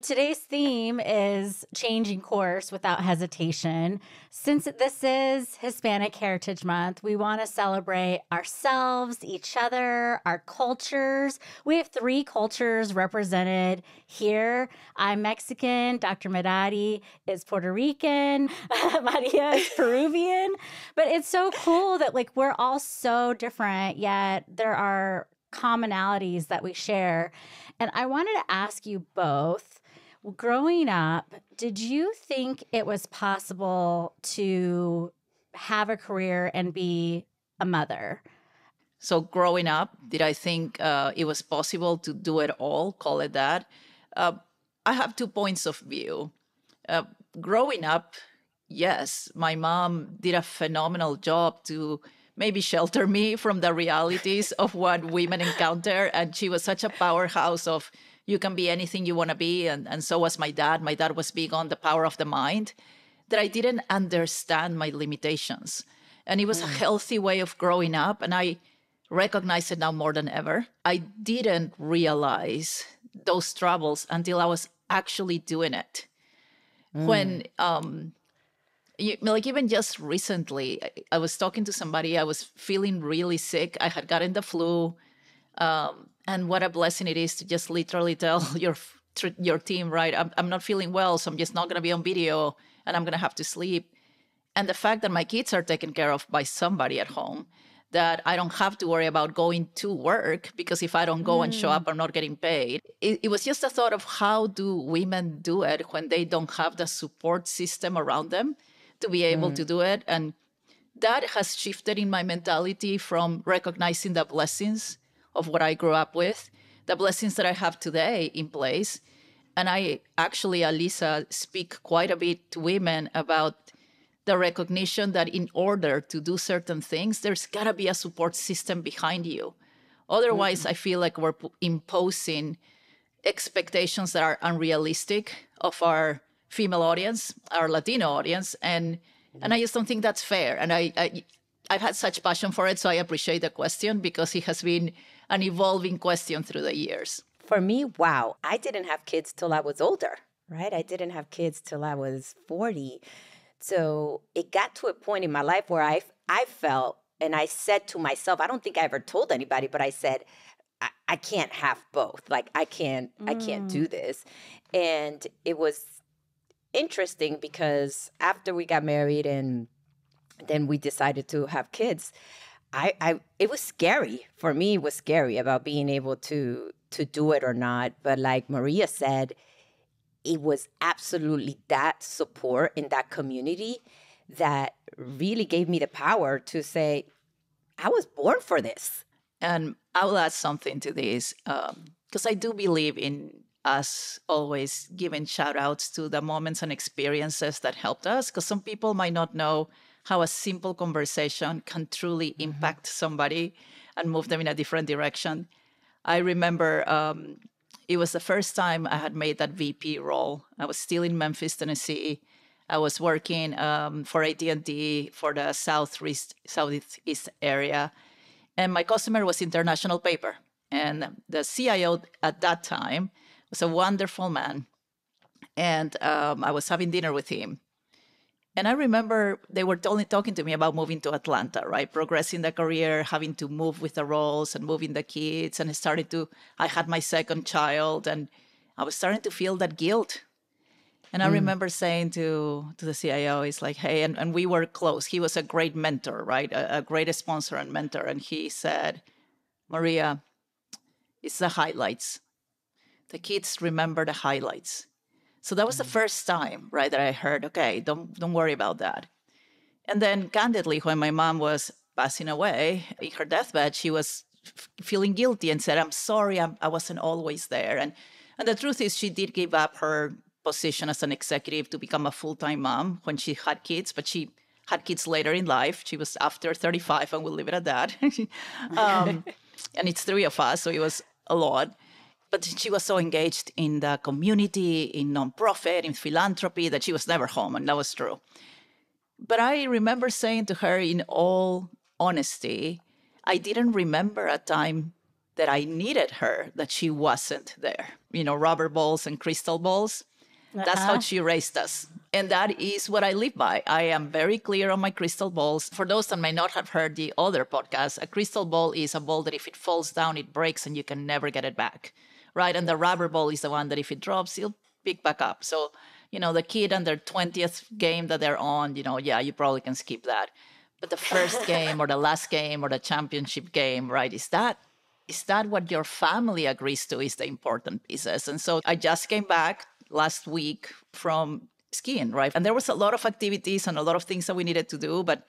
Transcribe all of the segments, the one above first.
Today's theme is changing course without hesitation. Since this is Hispanic Heritage Month, we want to celebrate ourselves, each other, our cultures. We have three cultures represented here. I'm Mexican, Dr. Madari is Puerto Rican, Maria is Peruvian. but it's so cool that like we're all so different, yet there are commonalities that we share. And I wanted to ask you both growing up, did you think it was possible to have a career and be a mother? So, growing up, did I think uh, it was possible to do it all, call it that? Uh, I have two points of view. Uh, growing up, yes, my mom did a phenomenal job to maybe shelter me from the realities of what women encounter. And she was such a powerhouse of you can be anything you want to be. And, and so was my dad. My dad was big on the power of the mind, that I didn't understand my limitations. And it was mm. a healthy way of growing up. And I recognize it now more than ever. I didn't realize those troubles until I was actually doing it. Mm. When, um, you, like even just recently, I, I was talking to somebody. I was feeling really sick. I had gotten the flu. Um, and what a blessing it is to just literally tell your your team right i'm, I'm not feeling well so i'm just not going to be on video and i'm going to have to sleep and the fact that my kids are taken care of by somebody at home that i don't have to worry about going to work because if i don't go mm. and show mm. up i'm not getting paid it, it was just a thought of how do women do it when they don't have the support system around them to be able mm. to do it and that has shifted in my mentality from recognizing the blessings of what I grew up with, the blessings that I have today in place. And I actually, Alisa, speak quite a bit to women about the recognition that in order to do certain things, there's got to be a support system behind you. Otherwise, mm-hmm. I feel like we're imposing expectations that are unrealistic of our female audience, our Latino audience, and mm-hmm. and I just don't think that's fair. And I, I I've had such passion for it, so I appreciate the question because it has been an evolving question through the years. For me, wow, I didn't have kids till I was older, right? I didn't have kids till I was 40. So it got to a point in my life where I, I felt and I said to myself, I don't think I ever told anybody, but I said, I, I can't have both. Like I can't, mm. I can't do mm. this. And it was interesting because after we got married and then we decided to have kids, I, I it was scary for me it was scary about being able to to do it or not but like maria said it was absolutely that support in that community that really gave me the power to say i was born for this and i will add something to this because um, i do believe in us always giving shout outs to the moments and experiences that helped us because some people might not know how a simple conversation can truly mm-hmm. impact somebody and move them in a different direction. I remember um, it was the first time I had made that VP role. I was still in Memphis, Tennessee. I was working um, for AT&T for the southeast southeast area, and my customer was International Paper. And the CIO at that time was a wonderful man, and um, I was having dinner with him. And I remember they were only talking to me about moving to Atlanta, right? Progressing the career, having to move with the roles and moving the kids. And I started to, I had my second child and I was starting to feel that guilt. And I mm. remember saying to, to the CIO, it's like, hey, and, and we were close. He was a great mentor, right? A, a great sponsor and mentor. And he said, Maria, it's the highlights. The kids remember the highlights. So that was the mm-hmm. first time, right, that I heard, okay, don't don't worry about that. And then candidly, when my mom was passing away in her deathbed, she was f- feeling guilty and said, "I'm sorry, I'm, I wasn't always there." And and the truth is, she did give up her position as an executive to become a full time mom when she had kids, but she had kids later in life. She was after 35, and we'll leave it at that. um, and it's three of us, so it was a lot but she was so engaged in the community, in nonprofit, in philanthropy that she was never home, and that was true. But I remember saying to her, in all honesty, I didn't remember a time that I needed her that she wasn't there. You know, rubber balls and crystal balls. Uh-uh. That's how uh-huh. she raised us. And that is what I live by. I am very clear on my crystal balls. For those that may not have heard the other podcast, a crystal ball is a ball that if it falls down, it breaks and you can never get it back right? And the rubber ball is the one that if it drops, it will pick back up. So, you know, the kid and their 20th game that they're on, you know, yeah, you probably can skip that. But the first game or the last game or the championship game, right? Is that is that what your family agrees to is the important pieces? And so I just came back last week from skiing, right? And there was a lot of activities and a lot of things that we needed to do, but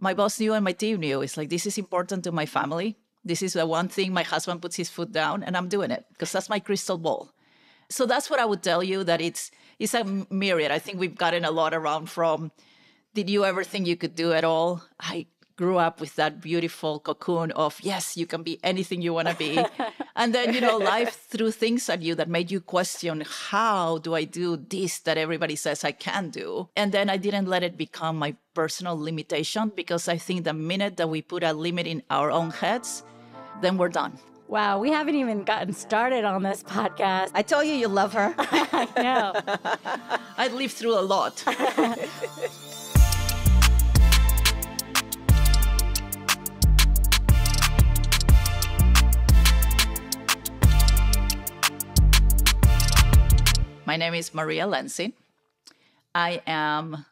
my boss knew and my team knew. It's like this is important to my family. This is the one thing my husband puts his foot down, and I'm doing it because that's my crystal ball. So that's what I would tell you that it's it's a myriad. I think we've gotten a lot around from did you ever think you could do it all? I grew up with that beautiful cocoon of yes, you can be anything you want to be. and then, you know, life threw things at you that made you question how do I do this that everybody says I can do? And then I didn't let it become my personal limitation because I think the minute that we put a limit in our own heads, then we're done. Wow, we haven't even gotten started on this podcast. I tell you, you love her. I know. I'd live through a lot. My name is Maria Lansing. I am,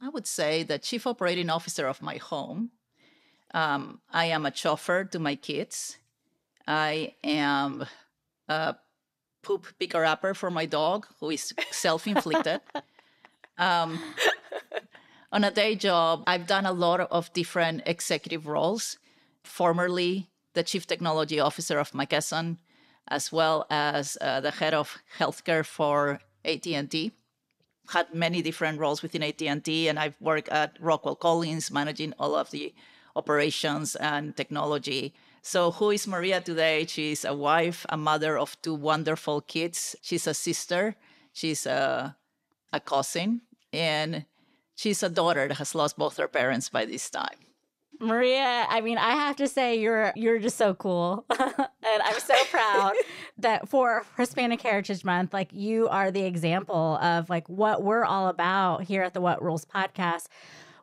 I would say, the chief operating officer of my home um, I am a chauffeur to my kids. I am a poop picker upper for my dog, who is self inflicted. um, on a day job, I've done a lot of different executive roles, formerly the chief technology officer of McKesson, as well as uh, the head of healthcare for AT&T. Had many different roles within AT&T, and I've worked at Rockwell Collins, managing all of the operations and technology. So, who is Maria today? She's a wife, a mother of two wonderful kids. She's a sister, she's a, a cousin, and she's a daughter that has lost both her parents by this time. Maria, I mean, I have to say you're you're just so cool. and I'm so proud that for Hispanic Heritage Month, like you are the example of like what we're all about here at the What Rules podcast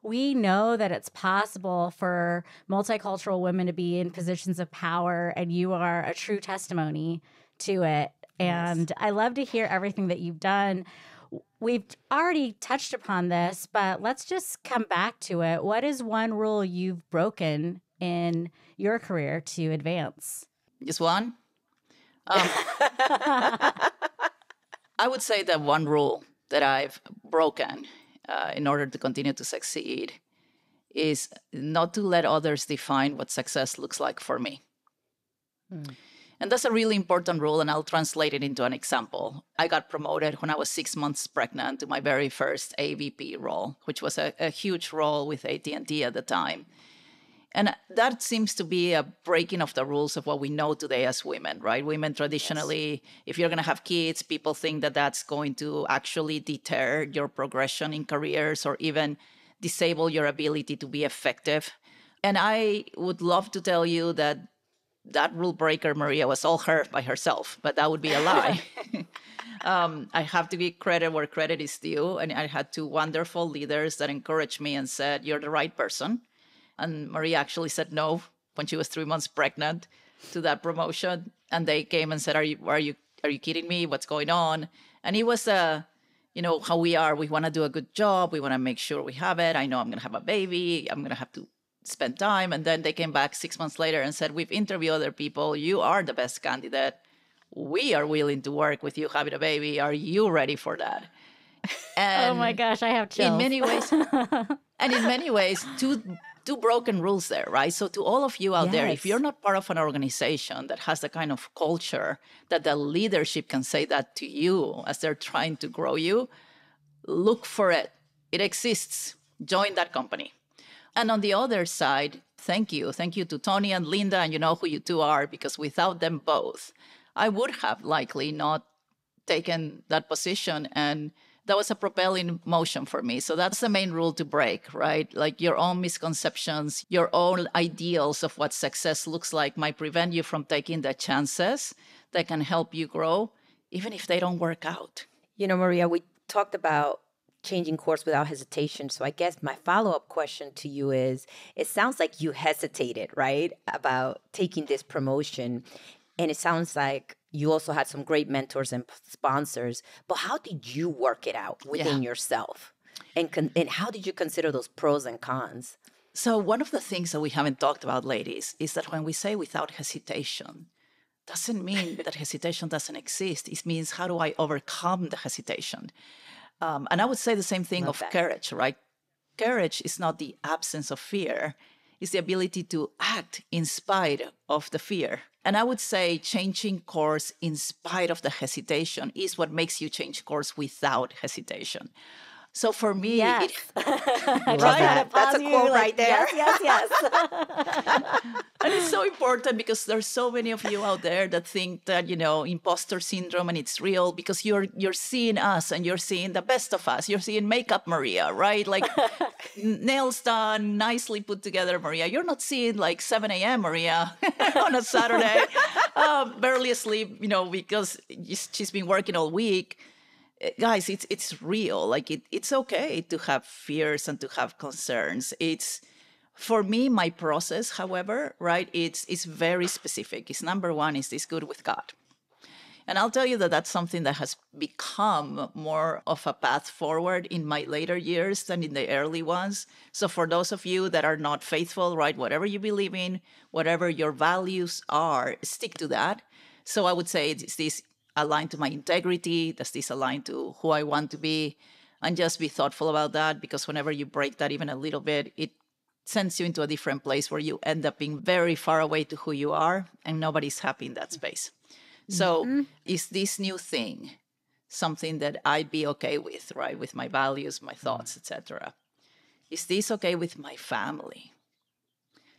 we know that it's possible for multicultural women to be in positions of power, and you are a true testimony to it. And yes. I love to hear everything that you've done. We've already touched upon this, but let's just come back to it. What is one rule you've broken in your career to advance? Just one? Um, I would say that one rule that I've broken uh, in order to continue to succeed is not to let others define what success looks like for me. Mm. And that's a really important rule, and I'll translate it into an example. I got promoted when I was six months pregnant to my very first AVP role, which was a, a huge role with AT&T at the time. And that seems to be a breaking of the rules of what we know today as women, right? Women traditionally, yes. if you're going to have kids, people think that that's going to actually deter your progression in careers or even disable your ability to be effective. And I would love to tell you that that rule breaker, Maria, was all her by herself, but that would be a lie. um, I have to give credit where credit is due. And I had two wonderful leaders that encouraged me and said, You're the right person. And Maria actually said no when she was three months pregnant to that promotion. And they came and said, "Are you are you are you kidding me? What's going on?" And it was a you know how we are. We want to do a good job. We want to make sure we have it. I know I'm going to have a baby. I'm going to have to spend time. And then they came back six months later and said, "We've interviewed other people. You are the best candidate. We are willing to work with you having a baby. Are you ready for that?" And oh my gosh, I have chills. In many ways, and in many ways, two two broken rules there, right? So, to all of you out yes. there, if you're not part of an organization that has the kind of culture that the leadership can say that to you as they're trying to grow you, look for it. It exists. Join that company. And on the other side, thank you. Thank you to Tony and Linda, and you know who you two are, because without them both, I would have likely not taken that position and that was a propelling motion for me. So that's the main rule to break, right? Like your own misconceptions, your own ideals of what success looks like might prevent you from taking the chances that can help you grow, even if they don't work out. You know, Maria, we talked about changing course without hesitation. So I guess my follow up question to you is it sounds like you hesitated, right, about taking this promotion. And it sounds like you also had some great mentors and sponsors but how did you work it out within yeah. yourself and con- and how did you consider those pros and cons so one of the things that we haven't talked about ladies is that when we say without hesitation doesn't mean that hesitation doesn't exist it means how do i overcome the hesitation um, and i would say the same thing Love of that. courage right courage is not the absence of fear is the ability to act in spite of the fear. And I would say changing course in spite of the hesitation is what makes you change course without hesitation. So for me, yes. it, right? That. That's a quote like, right there. Yes, yes, yes. and it's so important because there's so many of you out there that think that you know imposter syndrome and it's real because you're you're seeing us and you're seeing the best of us. You're seeing makeup Maria, right? Like nails done, nicely put together Maria. You're not seeing like 7 a.m. Maria on a Saturday, um, barely asleep, you know, because she's been working all week Eh, guys, it's it's real. Like it, it's okay to have fears and to have concerns. It's for me my process, however, right? It's it's very specific. It's number one. Is this good with God? And I'll tell you that that's something that has become more of a path forward in my later years than in the early ones. So, for those of you that are not faithful, right, whatever you believe in, whatever your values are, stick to that. So, I would say it's this align to my integrity? Does this align to who I want to be? And just be thoughtful about that because whenever you break that even a little bit, it sends you into a different place where you end up being very far away to who you are and nobody's happy in that space. So, mm-hmm. is this new thing something that I'd be okay with, right? With my values, my thoughts, etc. Is this okay with my family?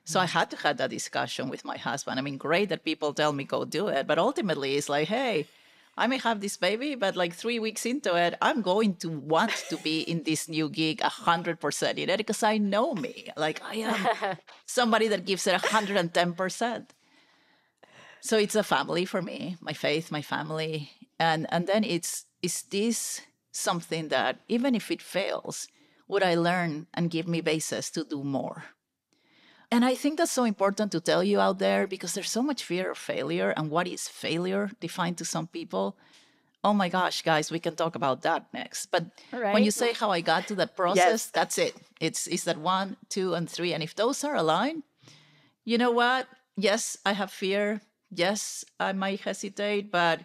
So I had to have that discussion with my husband. I mean, great that people tell me go do it, but ultimately it's like, hey, I may have this baby, but like three weeks into it, I'm going to want to be in this new gig 100% in it because I know me. Like I am somebody that gives it 110%. So it's a family for me, my faith, my family. And, and then it's, is this something that even if it fails, would I learn and give me basis to do more? And I think that's so important to tell you out there because there's so much fear of failure and what is failure defined to some people. Oh my gosh, guys, we can talk about that next. But right. when you say how I got to that process, yes. that's it. It's it's that one, two, and three. And if those are aligned, you know what? Yes, I have fear. Yes, I might hesitate, but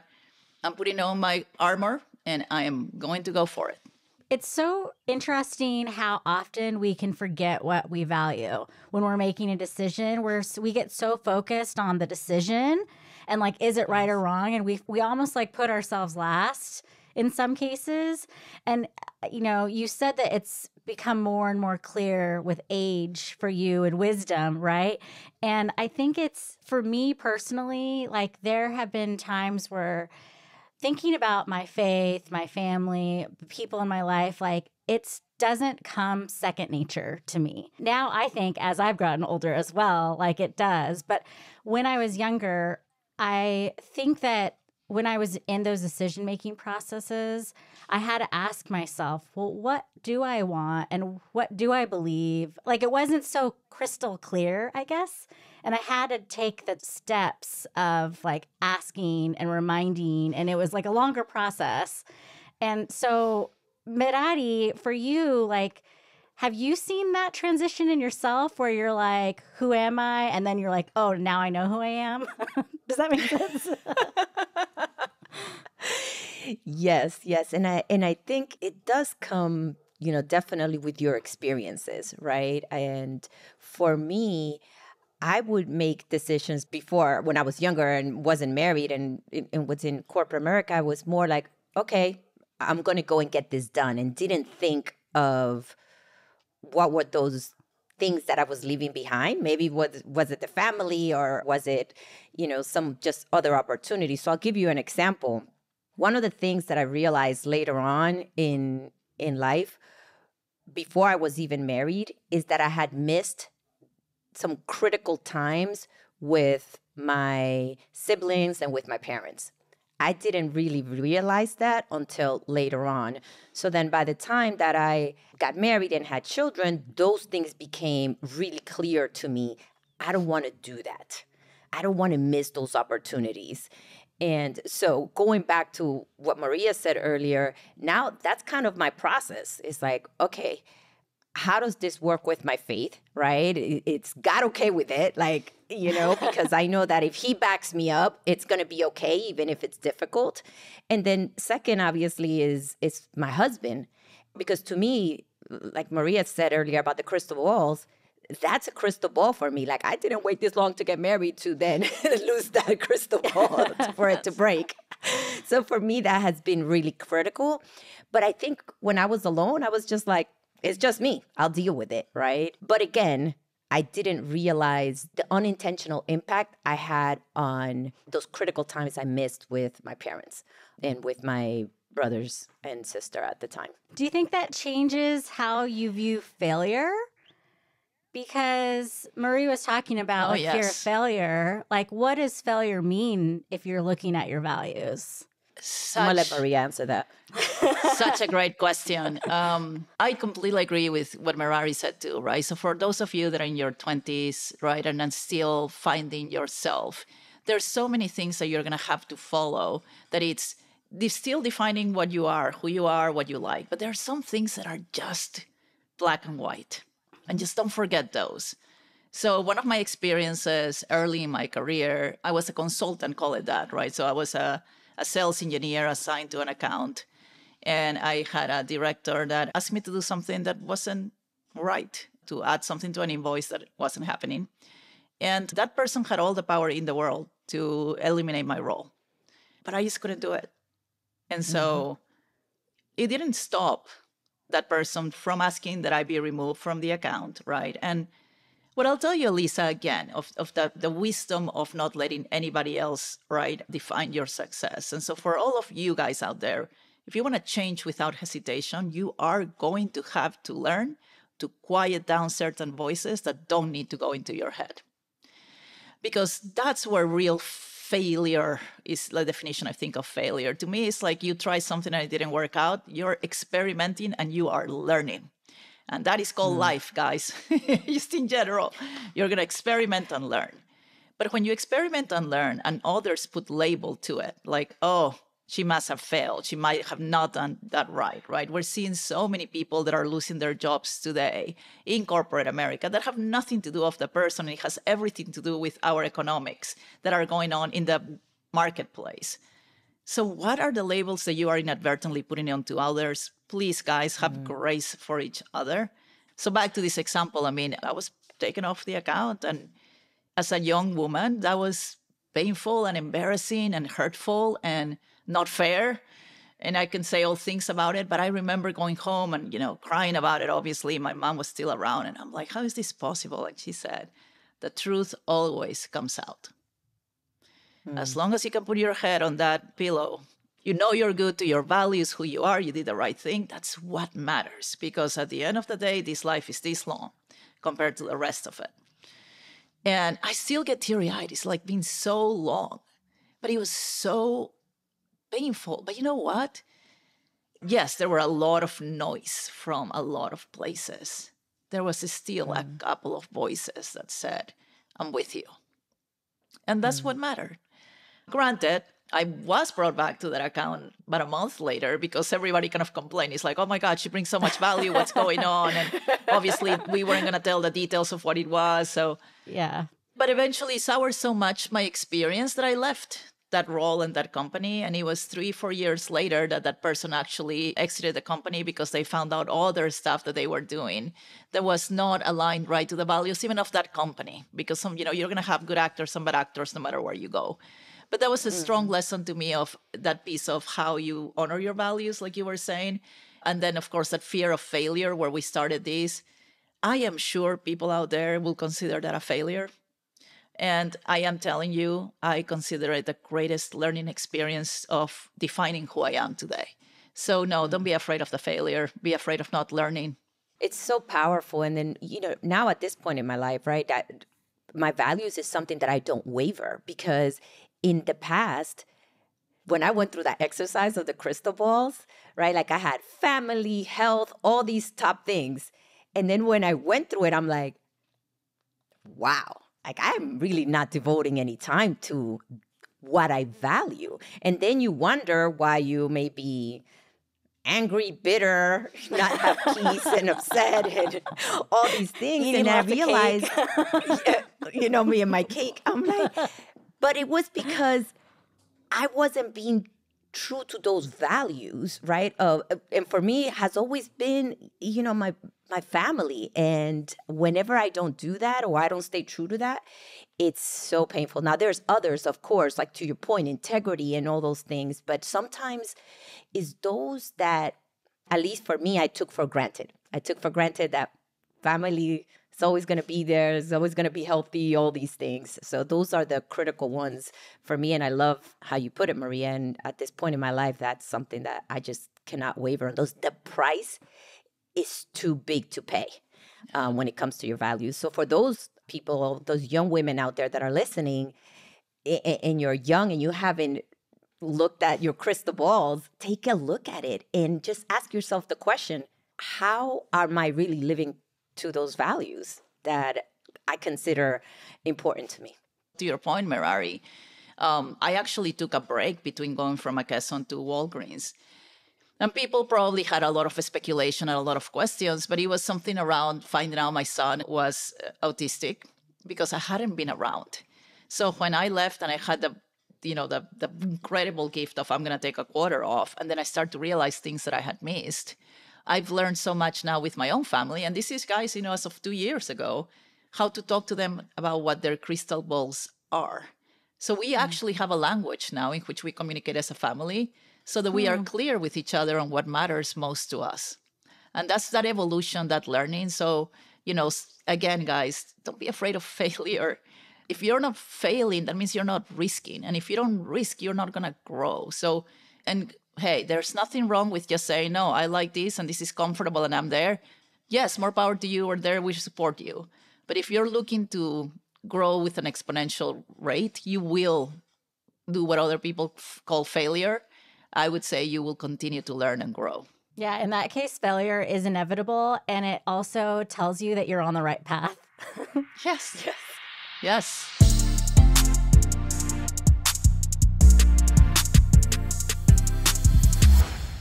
I'm putting on my armor and I am going to go for it. It's so interesting how often we can forget what we value when we're making a decision. Where we get so focused on the decision and like, is it right or wrong? And we we almost like put ourselves last in some cases. And uh, you know, you said that it's become more and more clear with age for you and wisdom, right? And I think it's for me personally, like there have been times where thinking about my faith, my family, people in my life, like it doesn't come second nature to me. Now I think as I've gotten older as well, like it does. But when I was younger, I think that when I was in those decision making processes, I had to ask myself, well, what do I want and what do I believe? Like it wasn't so crystal clear, I guess. And I had to take the steps of like asking and reminding, and it was like a longer process. And so, Miradi, for you, like, have you seen that transition in yourself where you're like, who am I? And then you're like, oh, now I know who I am? Does that make sense? yes, yes. And I and I think it does come, you know, definitely with your experiences, right? And for me, I would make decisions before when I was younger and wasn't married and, and was in corporate America, I was more like, okay, I'm going to go and get this done and didn't think of what were those things that I was leaving behind. Maybe was was it the family or was it, you know, some just other opportunities. So I'll give you an example. One of the things that I realized later on in in life, before I was even married, is that I had missed some critical times with my siblings and with my parents. I didn't really realize that until later on. So then, by the time that I got married and had children, those things became really clear to me. I don't want to do that. I don't want to miss those opportunities. And so, going back to what Maria said earlier, now that's kind of my process. It's like, okay, how does this work with my faith right it's god okay with it like you know because i know that if he backs me up it's going to be okay even if it's difficult and then second obviously is is my husband because to me like maria said earlier about the crystal balls that's a crystal ball for me. Like I didn't wait this long to get married to then lose that crystal ball for it to break. So for me, that has been really critical. But I think when I was alone, I was just like, it's just me. I'll deal with it, right? But again, I didn't realize the unintentional impact I had on those critical times I missed with my parents and with my brothers and sister at the time. Do you think that changes how you view failure? Because Marie was talking about oh, like, yes. fear of failure. Like, what does failure mean if you're looking at your values? Such, I'm gonna let Maria answer that. such a great question. Um, I completely agree with what Marari said too, right? So for those of you that are in your 20s, right, and then still finding yourself, there's so many things that you're gonna have to follow that it's still defining what you are, who you are, what you like. But there are some things that are just black and white, and just don't forget those. So one of my experiences early in my career, I was a consultant, call it that, right? So I was a a sales engineer assigned to an account. And I had a director that asked me to do something that wasn't right, to add something to an invoice that wasn't happening. And that person had all the power in the world to eliminate my role. But I just couldn't do it. And so mm-hmm. it didn't stop that person from asking that I be removed from the account, right? And what I'll tell you, Lisa, again, of, of the, the wisdom of not letting anybody else, right, define your success. And so for all of you guys out there, if you want to change without hesitation, you are going to have to learn to quiet down certain voices that don't need to go into your head. Because that's where real failure is the definition I think of failure. To me, it's like you try something and it didn't work out, you're experimenting and you are learning. And that is called mm. life, guys. Just in general, you're going to experiment and learn. But when you experiment and learn and others put label to it, like, oh, she must have failed. She might have not done that right, right? We're seeing so many people that are losing their jobs today in corporate America that have nothing to do with the person. It has everything to do with our economics that are going on in the marketplace. So, what are the labels that you are inadvertently putting onto others? Please, guys, have mm. grace for each other. So, back to this example, I mean, I was taken off the account, and as a young woman, that was painful and embarrassing and hurtful and not fair. And I can say all things about it, but I remember going home and, you know, crying about it. Obviously, my mom was still around, and I'm like, how is this possible? And she said, the truth always comes out. Mm. As hmm. long as you can put your head on that pillow, you know you're good to your values, who you are, you did the right thing. That's what matters because at the end of the day, this life is this long compared to the rest of it. And I still get teary eyed. It's like been so long, but it was so painful. But you know what? Yes, there were a lot of noise from a lot of places. There was still mm. a hmm. couple of voices that said, I'm with you. And that's mm. what mattered. Granted, I was brought back to that account but a month later because everybody kind of complained. It's like, oh my God, she brings so much value. What's going on? And obviously, we weren't going to tell the details of what it was. So, yeah. But eventually, soured so much my experience that I left that role in that company. And it was three, four years later that that person actually exited the company because they found out all their stuff that they were doing that was not aligned right to the values even of that company. Because some, you know, you're going to have good actors and bad actors no matter where you go. But that was a strong mm-hmm. lesson to me of that piece of how you honor your values, like you were saying. And then, of course, that fear of failure where we started this. I am sure people out there will consider that a failure. And I am telling you, I consider it the greatest learning experience of defining who I am today. So, no, don't be mm-hmm. afraid of the failure. Be afraid of not learning. It's so powerful. And then, you know, now at this point in my life, right, that my values is something that I don't waver because in the past, when I went through that exercise of the crystal balls, right? Like I had family, health, all these top things. And then when I went through it, I'm like, wow, like I'm really not devoting any time to what I value. And then you wonder why you may be angry, bitter, not have peace and upset and all these things. Eating and I realized, you know, me and my cake, I'm like, but it was because I wasn't being true to those values, right? Uh, and for me, has always been, you know, my my family. And whenever I don't do that or I don't stay true to that, it's so painful. Now, there's others, of course, like to your point, integrity and all those things. But sometimes it's those that, at least for me, I took for granted. I took for granted that family it's always going to be there, it's always going to be healthy, all these things. So those are the critical ones for me. And I love how you put it, Maria. And at this point in my life, that's something that I just cannot waver on. Those the price is too big to pay um, when it comes to your values. So for those people, those young women out there that are listening, and you're young and you haven't looked at your crystal balls, take a look at it and just ask yourself the question how am I really living to those values that I consider important to me. To your point, Merari, um, I actually took a break between going from McKesson to Walgreens. And people probably had a lot of speculation and a lot of questions, but it was something around finding out my son was uh, autistic because I hadn't been around. So when I left and I had the you know the the incredible gift of I'm gonna take a quarter off, and then I start to realize things that I had missed. I've learned so much now with my own family. And this is guys, you know, as of two years ago, how to talk to them about what their crystal balls are. So we mm. actually have a language now in which we communicate as a family so that we mm. are hmm. clear with each other on what matters most to us. And that's that evolution, that learning. So, you know, again, guys, don't be afraid of failure. If you're not failing, that means you're not risking. And if you don't risk, you're not going to grow. So, and hey, there's nothing wrong with just saying, no, I like this and this is comfortable and I'm there. Yes, more power to you, or there, we support you. But if you're looking to grow with an exponential rate, you will do what other people f- call failure. I would say you will continue to learn and grow. Yeah, in that case, failure is inevitable. And it also tells you that you're on the right path. yes. Yes. Yes.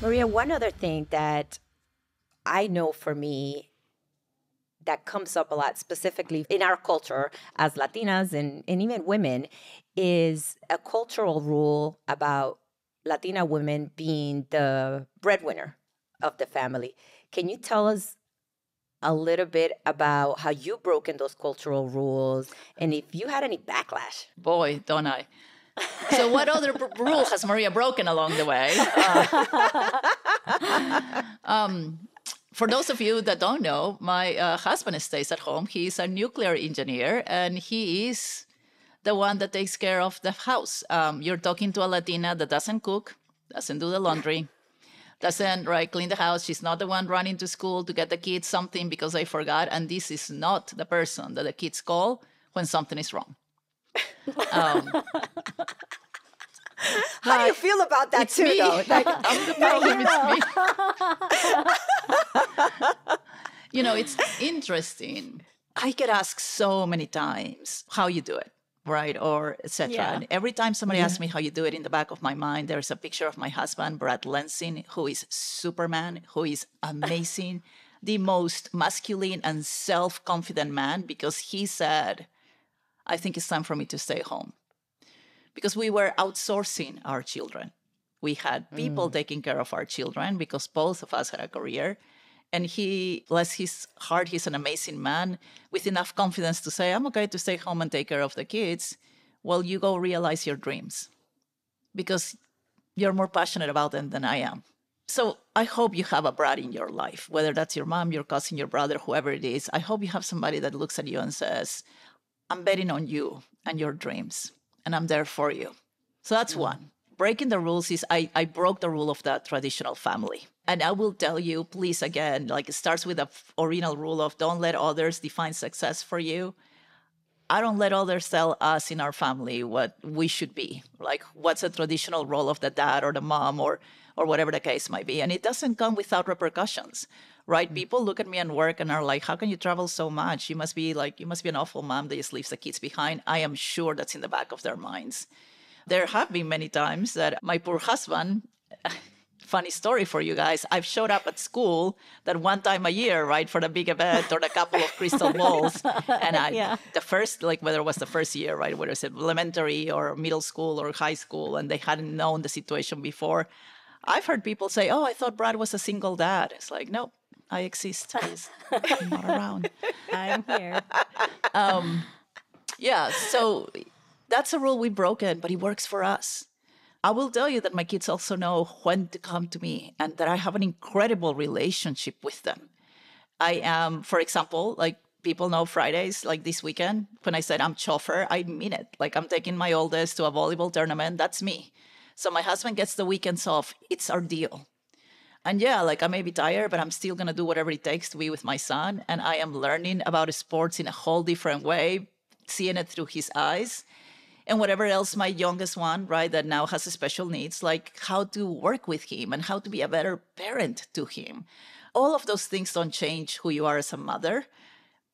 Maria, one other thing that I know for me that comes up a lot, specifically in our culture as Latinas and, and even women, is a cultural rule about Latina women being the breadwinner of the family. Can you tell us a little bit about how you broken those cultural rules and if you had any backlash? Boy, don't I so what other b- rule has maria broken along the way uh, um, for those of you that don't know my uh, husband stays at home he's a nuclear engineer and he is the one that takes care of the house um, you're talking to a latina that doesn't cook doesn't do the laundry doesn't right clean the house she's not the one running to school to get the kids something because they forgot and this is not the person that the kids call when something is wrong um, How do you feel about that too, me. though? Like, I'm the problem. It's me. you know, it's interesting. I get asked so many times how you do it, right, or etc. Yeah. And every time somebody yeah. asks me how you do it, in the back of my mind, there is a picture of my husband, Brad Lansing, who is Superman, who is amazing, the most masculine and self-confident man, because he said I think it's time for me to stay home. Because we were outsourcing our children. We had people mm. taking care of our children because both of us had a career. And he, bless his heart, he's an amazing man with enough confidence to say, I'm okay to stay home and take care of the kids while well, you go realize your dreams because you're more passionate about them than I am. So I hope you have a brat in your life, whether that's your mom, your cousin, your brother, whoever it is. I hope you have somebody that looks at you and says, I'm betting on you and your dreams, and I'm there for you. So that's mm. one. Breaking the rules is I, I broke the rule of the traditional family. And I will tell you, please, again, like it starts with the original rule of don't let others define success for you. I don't let others tell us in our family what we should be, like what's a traditional role of the dad or the mom or or whatever the case might be. And it doesn't come without repercussions right? Mm-hmm. People look at me and work and are like, how can you travel so much? You must be like, you must be an awful mom that just leaves the kids behind. I am sure that's in the back of their minds. There have been many times that my poor husband, funny story for you guys. I've showed up at school that one time a year, right, for the big event or the couple of crystal balls. And I, yeah. the first, like whether it was the first year, right, whether it's elementary or middle school or high school, and they hadn't known the situation before. I've heard people say, "Oh, I thought Brad was a single dad." It's like, no, I exist. I'm not around. I'm here. Um, yeah, so that's a rule we've broken, but it works for us. I will tell you that my kids also know when to come to me and that I have an incredible relationship with them. I am, for example, like people know Fridays, like this weekend, when I said I'm chauffeur, I mean it. Like I'm taking my oldest to a volleyball tournament. That's me. So my husband gets the weekends off. It's our deal. And yeah, like I may be tired, but I'm still going to do whatever it takes to be with my son. And I am learning about sports in a whole different way, seeing it through his eyes. And whatever else my youngest one, right, that now has special needs, like how to work with him and how to be a better parent to him. All of those things don't change who you are as a mother.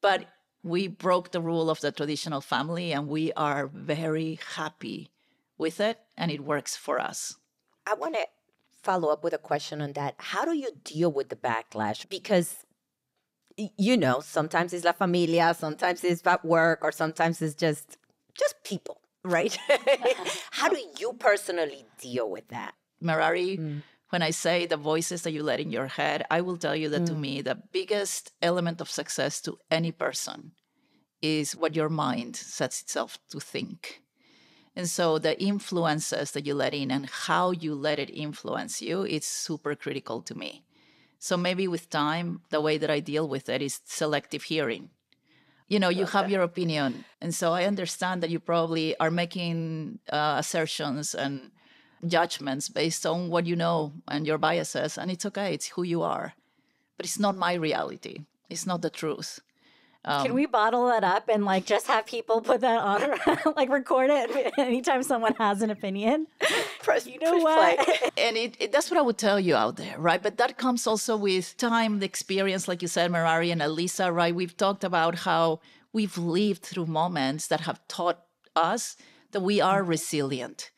But we broke the rule of the traditional family and we are very happy with it and it works for us. I want to follow up with a question on that. How do you deal with the backlash? Because you know, sometimes it's la familia, sometimes it's at work, or sometimes it's just just people, right? How do you personally deal with that? Marari, mm. when I say the voices that you let in your head, I will tell you that mm. to me, the biggest element of success to any person is what your mind sets itself to think. And so the influences that you let in and how you let it influence you, it's super critical to me. So maybe with time, the way that I deal with it is selective hearing. You know, you okay. have your opinion. And so I understand that you probably are making uh, assertions and judgments based on what you know and your biases. And it's okay, it's who you are. But it's not my reality, it's not the truth. Um, Can we bottle that up and like just have people put that on, like record it anytime someone has an opinion? Press, you know what? and it, it, that's what I would tell you out there, right? But that comes also with time, the experience, like you said, Marari and Elisa, right? We've talked about how we've lived through moments that have taught us that we are resilient,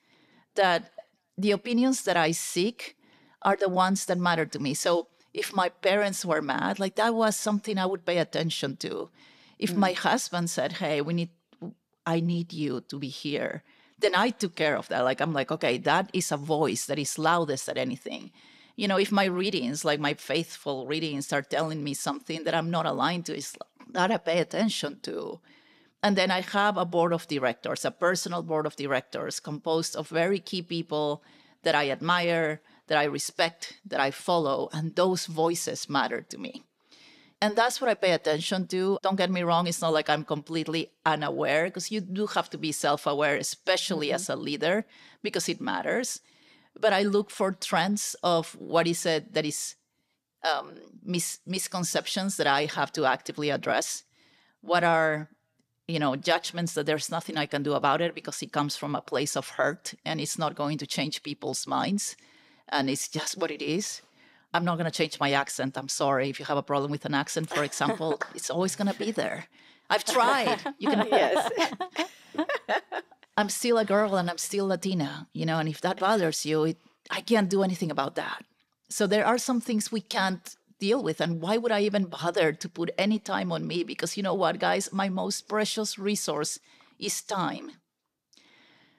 that the opinions that I seek are the ones that matter to me. So if my parents were mad like that was something i would pay attention to if mm. my husband said hey we need i need you to be here then i took care of that like i'm like okay that is a voice that is loudest at anything you know if my readings like my faithful readings are telling me something that i'm not aligned to is that i pay attention to and then i have a board of directors a personal board of directors composed of very key people that i admire that I respect, that I follow, and those voices matter to me. And that's what I pay attention to. Don't get me wrong, it's not like I'm completely unaware, because you do have to be self aware, especially mm-hmm. as a leader, because it matters. But I look for trends of what is it that is um, mis- misconceptions that I have to actively address. What are you know judgments that there's nothing i can do about it because it comes from a place of hurt and it's not going to change people's minds and it's just what it is. I'm not going to change my accent. I'm sorry. If you have a problem with an accent, for example, it's always going to be there. I've tried. You can. yes. I'm still a girl and I'm still Latina, you know, and if that bothers you, it, I can't do anything about that. So there are some things we can't deal with. And why would I even bother to put any time on me? Because you know what, guys? My most precious resource is time.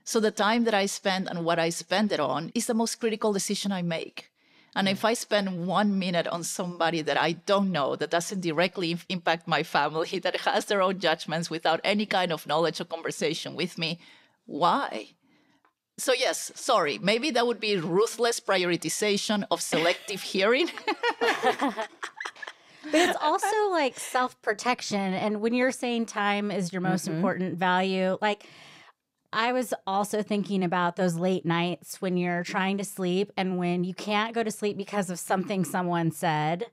So the time that I spend and what I spend it on is the most critical decision I make. And if mm. I spend one minute on somebody that I don't know, that doesn't directly impact my family, that has their own judgments without any kind of knowledge or conversation with me, why? So, yes, sorry, maybe that would be ruthless prioritization of selective hearing. but it's also like self protection. And when you're saying time is your most mm-hmm. important value, like, I was also thinking about those late nights when you're trying to sleep and when you can't go to sleep because of something someone said.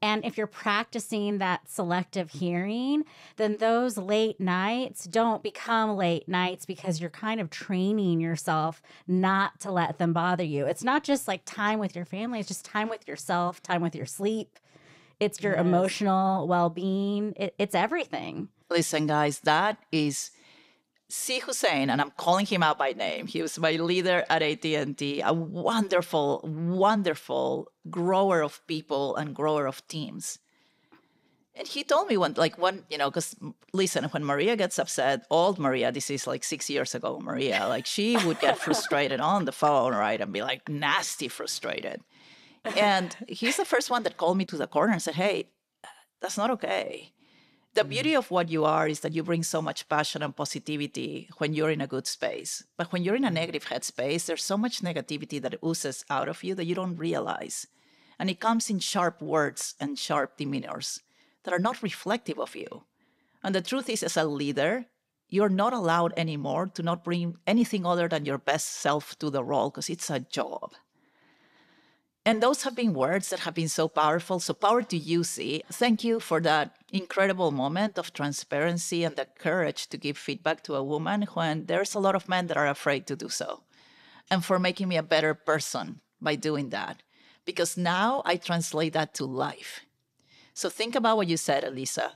And if you're practicing that selective hearing, then those late nights don't become late nights because you're kind of training yourself not to let them bother you. It's not just like time with your family, it's just time with yourself, time with your sleep. It's your yes. emotional well being. It, it's everything. Listen, guys, that is See Hussein, and I'm calling him out by name. He was my leader at AT&T, a wonderful, wonderful grower of people and grower of teams. And he told me one, like one, you know, because listen, when Maria gets upset, old Maria, this is like six years ago, Maria, like she would get frustrated on the phone, right? And be like nasty frustrated. And he's the first one that called me to the corner and said, hey, that's not okay. The mm. beauty of what you are is that you bring so much passion and positivity when you're in a good space. But when you're in a mm. negative headspace, there's so much negativity that oozes out of you that you don't realize. And it comes in sharp words and sharp demeanors that are not reflective of you. And the truth is, as a leader, you're not allowed anymore to not bring anything other than your best self to the role because it's a job. And those have been words that have been so powerful. So, power to you, see. Thank you for that incredible moment of transparency and the courage to give feedback to a woman when there's a lot of men that are afraid to do so. And for making me a better person by doing that. Because now I translate that to life. So, think about what you said, Elisa.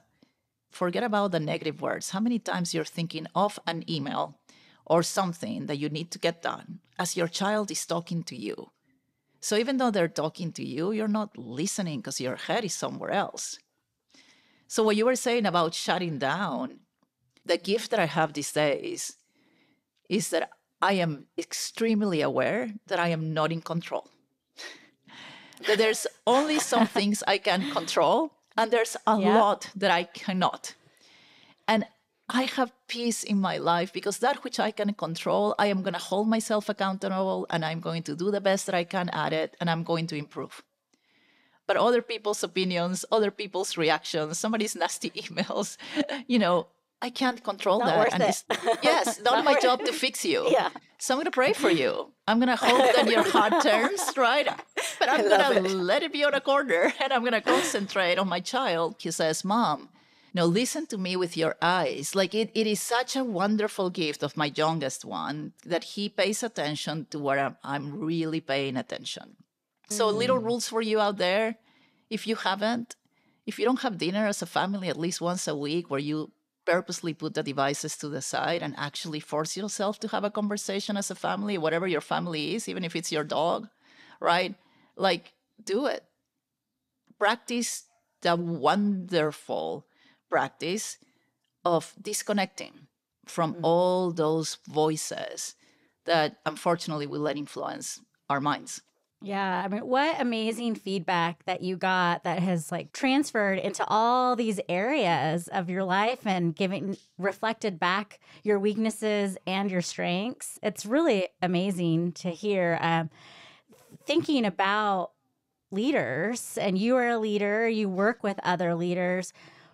Forget about the negative words. How many times you're thinking of an email or something that you need to get done as your child is talking to you? So even though they're talking to you, you're not listening because your head is somewhere else. So what you were saying about shutting down, the gift that I have these days is that I am extremely aware that I am not in control. that there's only some things I can control and there's a yeah. lot that I cannot. And I have peace in my life because that which I can control, I am going to hold myself accountable and I'm going to do the best that I can at it and I'm going to improve. But other people's opinions, other people's reactions, somebody's nasty emails, you know, I can't control not that. It. yes, not, not my worth. job to fix you. Yeah. So I'm going to pray for you. I'm going to hope that your heart turns, right? But I'm going to let it be on a corner and I'm going to concentrate on my child. He says, Mom, no listen to me with your eyes like it, it is such a wonderful gift of my youngest one that he pays attention to where i'm, I'm really paying attention mm. so little rules for you out there if you haven't if you don't have dinner as a family at least once a week where you purposely put the devices to the side and actually force yourself to have a conversation as a family whatever your family is even if it's your dog right like do it practice the wonderful practice of disconnecting from mm-hmm. all those voices that unfortunately will let influence our minds. Yeah, I mean, what amazing feedback that you got that has like transferred into all these areas of your life and giving reflected back your weaknesses and your strengths. It's really amazing to hear. Um, thinking about leaders, and you are a leader, you work with other leaders.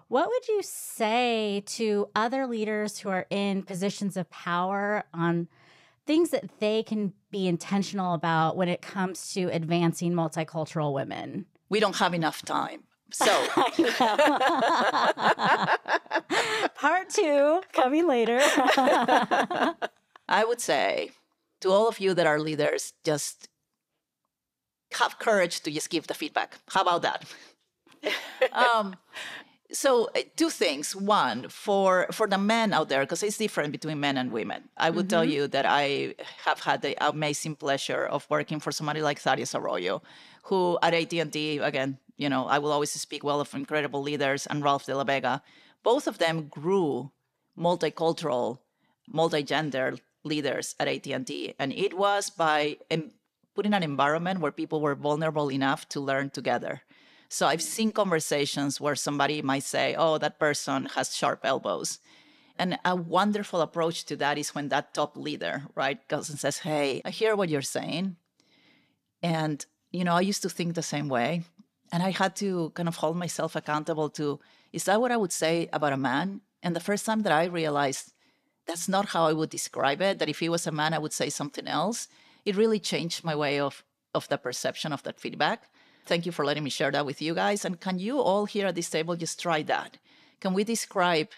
What would you say to other leaders who are in positions of power on things that they can be intentional about when it comes to advancing multicultural women? We don't have enough time. So, part two coming later. I would say to all of you that are leaders, just have courage to just give the feedback. How about that? um, so eh, two things. One, for for the men out there, because it's different between men and women. I would mm-hmm. tell you that I have had the amazing pleasure of working for somebody like Thaddeus Arroyo, who at AT&T, again, you know, I will always speak well of incredible leaders, and Ralph de la Vega. Both of them grew multicultural, multigender leaders at AT&T, and it was by em- putting an environment where people were vulnerable enough to learn together so I've seen conversations where somebody might say, oh, that person has sharp elbows. And a wonderful approach to that is when that top leader, right, goes and says, hey, I hear what you're saying. And, you know, I used to think the same way. And I had to kind of hold myself accountable to, is that what I would say about a man? And the first time that I realized that's not how I would describe it, that if he was a man, I would say something else, it really changed my way of, of the perception of that feedback. Thank you for letting me share that with you guys. And can you all here at this table just try that? Can we describe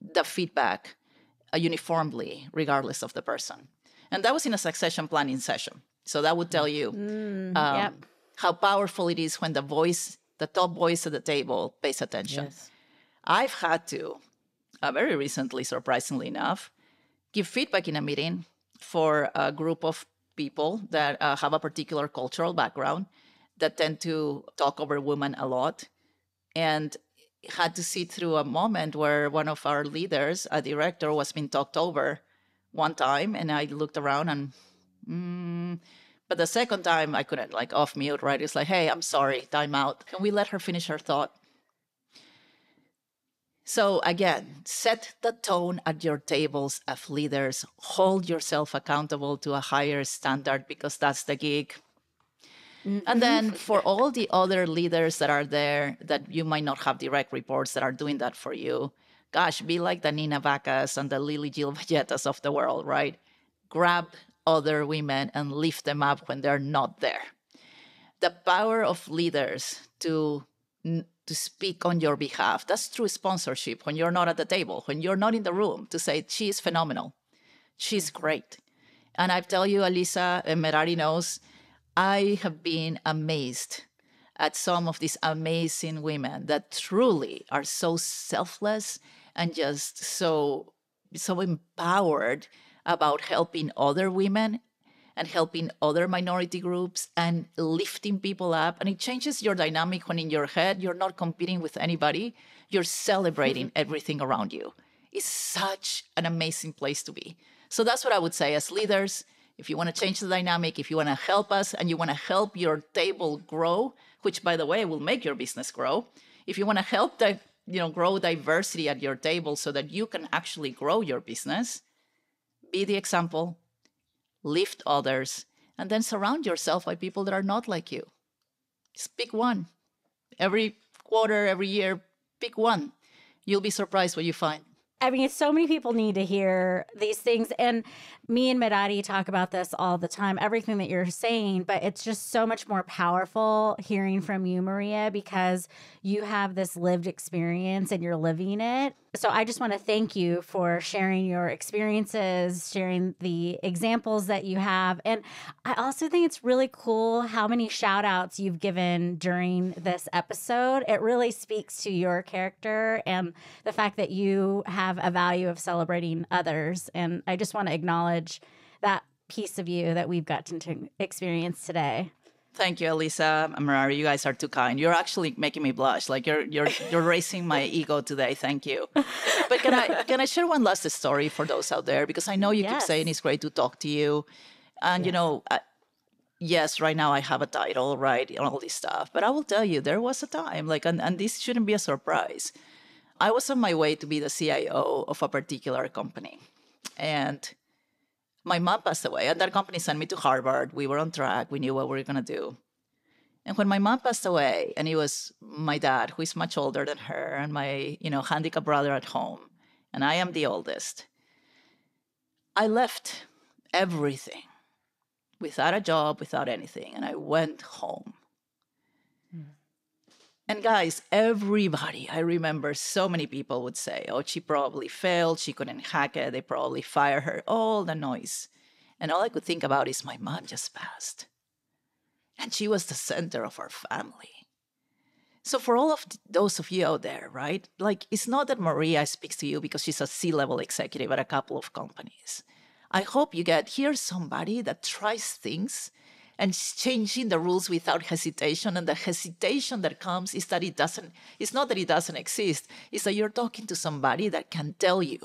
the feedback uh, uniformly, regardless of the person? And that was in a succession planning session. So that would tell you mm, um, yep. how powerful it is when the voice, the top voice at the table, pays attention. Yes. I've had to, uh, very recently, surprisingly enough, give feedback in a meeting for a group of people that uh, have a particular cultural background that tend to talk over women a lot and had to see through a moment where one of our leaders, a director, was being talked over one time. And I looked around and, mm. but the second time I couldn't like off mute, right? It's like, hey, I'm sorry, time out. Can we let her finish her thought? So again, set the tone at your tables of leaders. Hold yourself accountable to a higher standard because that's the gig. Mm-hmm. And then for all the other leaders that are there that you might not have direct reports that are doing that for you, gosh, be like the Nina Vacas and the Lily Jill of the world, right? Grab other women and lift them up when they're not there. The power of leaders to to speak on your behalf. That's true sponsorship when you're not at the table, when you're not in the room to say, she's phenomenal. She's great. And I tell you, Alisa, and Merari knows, I have been amazed at some of these amazing women that truly are so selfless and just so so empowered about helping other women and helping other minority groups and lifting people up and it changes your dynamic when in your head you're not competing with anybody you're celebrating mm-hmm. everything around you it's such an amazing place to be so that's what i would say as leaders if you want to change the dynamic, if you want to help us and you want to help your table grow, which by the way will make your business grow, if you want to help di- you know grow diversity at your table so that you can actually grow your business, be the example, lift others, and then surround yourself by people that are not like you. Just pick one. Every quarter, every year, pick one. You'll be surprised what you find. I mean, so many people need to hear these things. And me and Mirati talk about this all the time, everything that you're saying, but it's just so much more powerful hearing from you, Maria, because you have this lived experience and you're living it. So I just want to thank you for sharing your experiences, sharing the examples that you have. And I also think it's really cool how many shout outs you've given during this episode. It really speaks to your character and the fact that you have a value of celebrating others. And I just want to acknowledge that piece of you that we've gotten to experience today. Thank you, Elisa Amarari. You guys are too kind. You're actually making me blush. Like you're you're you're raising my ego today. Thank you. But can I can I share one last story for those out there? Because I know you yes. keep saying it's great to talk to you, and yes. you know, I, yes, right now I have a title, right, and all this stuff. But I will tell you, there was a time, like, and, and this shouldn't be a surprise. I was on my way to be the CIO of a particular company, and my mom passed away, and that company sent me to Harvard. We were on track. We knew what we were going to do. And when my mom passed away, and it was my dad, who is much older than her, and my, you know, handicapped brother at home, and I am the oldest, I left everything without a job, without anything, and I went home. And guys, everybody, I remember so many people would say, oh, she probably failed. She couldn't hack it. They probably fired her. All the noise. And all I could think about is my mom just passed. And she was the center of our family. So, for all of those of you out there, right? Like, it's not that Maria speaks to you because she's a C level executive at a couple of companies. I hope you get here's somebody that tries things and changing the rules without hesitation. And the hesitation that comes is that it doesn't, it's not that it doesn't exist, it's that you're talking to somebody that can tell you,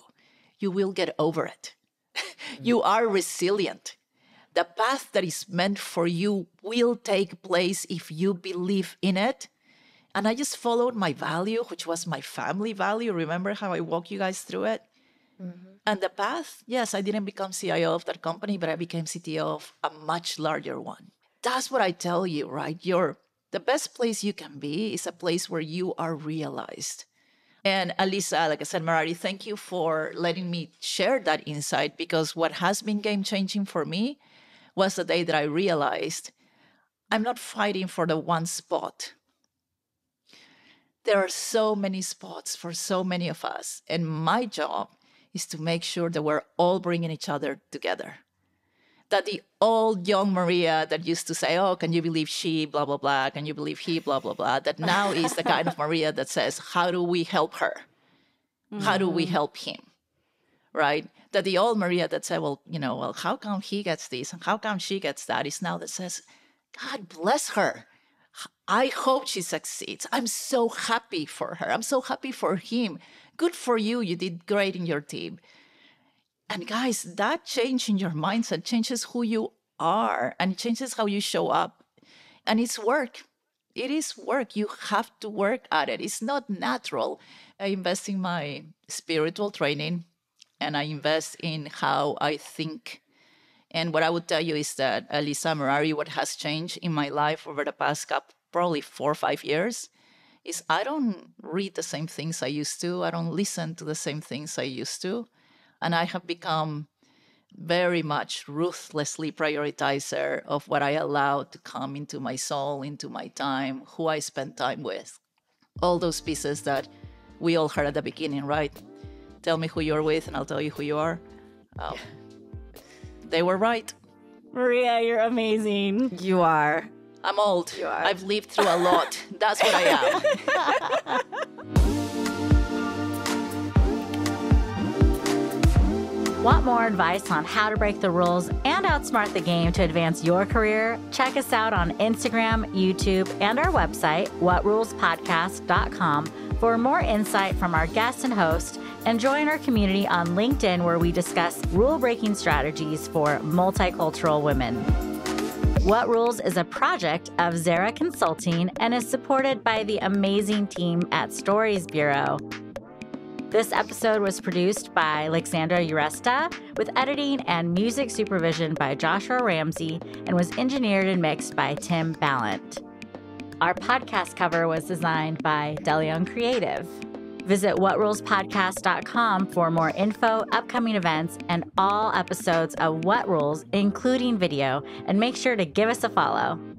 you will get over it. mm-hmm. you are resilient. The path that is meant for you will take place if you believe in it. And I just followed my value, which was my family value. Remember how I walked you guys through it? Mm-hmm. And the path, yes, I didn't become CIO of that company, but I became CTO of a much larger one. That's what I tell you, right? You're the best place you can be is a place where you are realized. And Alisa, like I said, Marari, thank you for letting me share that insight because what has been game changing for me was the day that I realized I'm not fighting for the one spot. There are so many spots for so many of us. And my job is to make sure that we're all bringing each other together. That the old young Maria that used to say, Oh, can you believe she, blah, blah, blah, can you believe he, blah, blah, blah, that now is the kind of Maria that says, How do we help her? How do we mm. help him? Right? That the old Maria that said, Well, you know, well, how come he gets this and how come she gets that is now that says, God bless her. I hope she succeeds. I'm so happy for her. I'm so happy for him Good for you. You did great in your team. And guys, that change in your mindset changes who you are and changes how you show up. And it's work. It is work. You have to work at it. It's not natural. I invest in my spiritual training and I invest in how I think. And what I would tell you is that Elisa Marari, what has changed in my life over the past couple, probably four or five years, is I don't read the same things I used to. I don't listen to the same things I used to. And I have become very much ruthlessly prioritizer of what I allow to come into my soul, into my time, who I spend time with. All those pieces that we all heard at the beginning, right? Tell me who you're with and I'll tell you who you are. Um, they were right. Maria, you're amazing. You are. I'm old. You are. I've lived through a lot. That's what I am. Want more advice on how to break the rules and outsmart the game to advance your career? Check us out on Instagram, YouTube, and our website, whatrulespodcast.com, for more insight from our guests and host, and join our community on LinkedIn where we discuss rule breaking strategies for multicultural women. What Rules is a project of Zara Consulting and is supported by the amazing team at Stories Bureau. This episode was produced by Alexandra Uresta with editing and music supervision by Joshua Ramsey and was engineered and mixed by Tim Ballant. Our podcast cover was designed by Delion Creative. Visit whatrulespodcast.com for more info, upcoming events, and all episodes of What Rules, including video, and make sure to give us a follow.